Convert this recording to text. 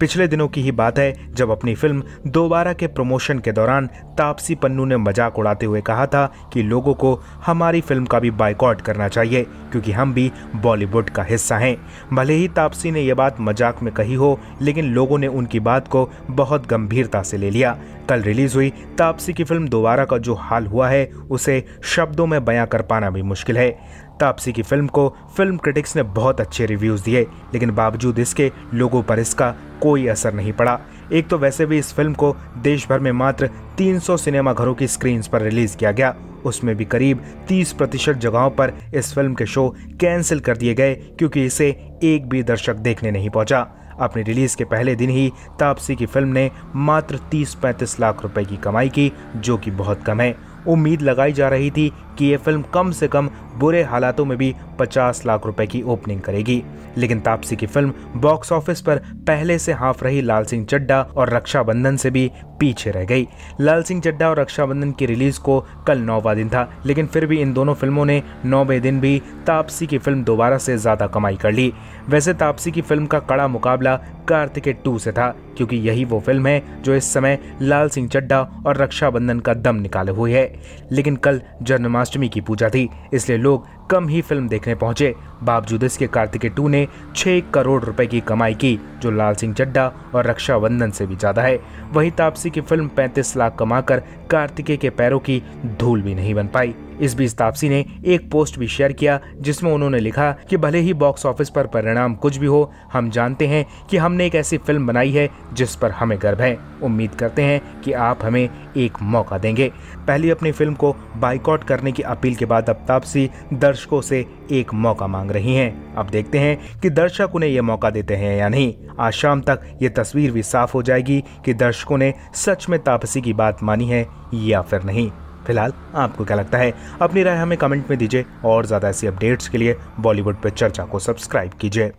पिछले दिनों की ही बात है जब अपनी फिल्म दोबारा के प्रमोशन के दौरान तापसी पन्नू ने मजाक उड़ाते हुए कहा था कि लोगों को हमारी फिल्म का भी बाइकआउट करना चाहिए क्योंकि हम भी बॉलीवुड का हिस्सा हैं भले ही तापसी ने यह बात मजाक में कही हो लेकिन लोगों ने उनकी बात को बहुत गंभीरता से ले लिया कल रिलीज हुई तापसी की फिल्म दोबारा का जो हाल हुआ है उसे शब्दों में बयां कर पाना भी मुश्किल है तापसी की फिल्म को फिल्म क्रिटिक्स ने बहुत अच्छे रिव्यूज दिए लेकिन बावजूद इसके लोगों पर इसका कोई असर नहीं पड़ा एक तो वैसे भी इस फिल्म को देश भर में मात्र 300 सिनेमाघरों की स्क्रीन पर रिलीज किया गया उसमें भी करीब 30 प्रतिशत जगहों पर इस फिल्म के शो कैंसिल कर दिए गए क्योंकि इसे एक भी दर्शक देखने नहीं पहुंचा अपनी रिलीज के पहले दिन ही तापसी की फिल्म ने मात्र 30-35 लाख रुपए की कमाई की जो कि बहुत कम है उम्मीद लगाई जा रही थी कि ये फिल्म कम से कम बुरे हालातों में भी 50 लाख रुपए की ओपनिंग करेगी लेकिन तापसी की फिल्म बॉक्स ऑफिस पर पहले से हाफ रही लाल सिंह चड्डा और रक्षाबंधन से भी पीछे रह गई लाल सिंह चड्डा और रक्षाबंधन की रिलीज को कल नौवा दिन था लेकिन फिर भी इन दोनों फिल्मों ने नौवे दिन भी तापसी की फिल्म दोबारा से ज्यादा कमाई कर ली वैसे तापसी की फिल्म का कड़ा मुकाबला कार्तिके टू से था क्योंकि यही वो फिल्म है जो इस समय लाल सिंह चड्डा और रक्षाबंधन का दम निकाले हुई है लेकिन कल जन्मा जन्माष्टमी की पूजा थी इसलिए लोग कम ही फिल्म देखने पहुंचे बावजूद इसके कार्तिके टू ने छह करोड़ रुपए की कमाई की जो लाल सिंह चड्डा और रक्षाबंधन से भी ज़्यादा है वहीं तापसी की फिल्म 35 लाख कमाकर कार्तिके के पैरों की धूल भी नहीं बन पाई इस बीच तापसी ने एक पोस्ट भी शेयर किया जिसमें उन्होंने लिखा कि भले ही बॉक्स ऑफिस पर परिणाम कुछ भी हो हम जानते हैं कि हमने एक ऐसी फिल्म बनाई है जिस पर हमें गर्व है उम्मीद करते हैं कि आप हमें एक मौका देंगे पहली अपनी फिल्म को बाइकआउट करने की अपील के बाद अब तापसी दर्शकों से एक मौका मांग रही हैं अब देखते हैं कि दर्शक उन्हें ये मौका देते हैं या नहीं आज शाम तक ये तस्वीर भी साफ हो जाएगी कि दर्शकों ने सच में तापसी की बात मानी है या फिर नहीं फिलहाल आपको क्या लगता है अपनी राय हमें कमेंट में दीजिए और ज़्यादा ऐसी अपडेट्स के लिए बॉलीवुड पर चर्चा को सब्सक्राइब कीजिए